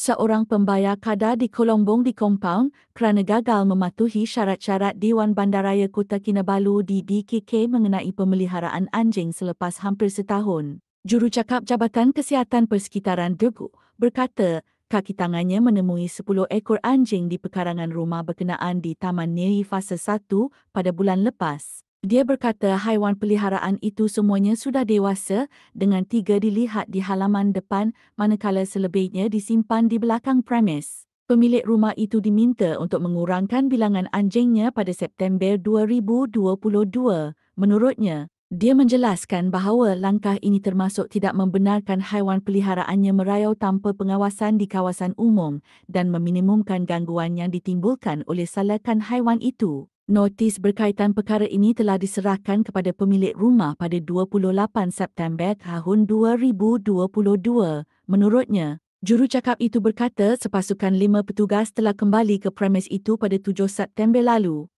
seorang pembayar kada di Kolombong di kompaun kerana gagal mematuhi syarat-syarat Dewan Bandaraya Kota Kinabalu DBKK mengenai pemeliharaan anjing selepas hampir setahun. Jurucakap Jabatan Kesihatan Persekitaran Degu berkata, kaki tangannya menemui 10 ekor anjing di pekarangan rumah berkenaan di Taman Neri Fasa 1 pada bulan lepas. Dia berkata haiwan peliharaan itu semuanya sudah dewasa dengan tiga dilihat di halaman depan manakala selebihnya disimpan di belakang premis. Pemilik rumah itu diminta untuk mengurangkan bilangan anjingnya pada September 2022. Menurutnya, dia menjelaskan bahawa langkah ini termasuk tidak membenarkan haiwan peliharaannya merayau tanpa pengawasan di kawasan umum dan meminimumkan gangguan yang ditimbulkan oleh salakan haiwan itu. Notis berkaitan perkara ini telah diserahkan kepada pemilik rumah pada 28 September tahun 2022. Menurutnya, jurucakap itu berkata sepasukan lima petugas telah kembali ke premis itu pada 7 September lalu.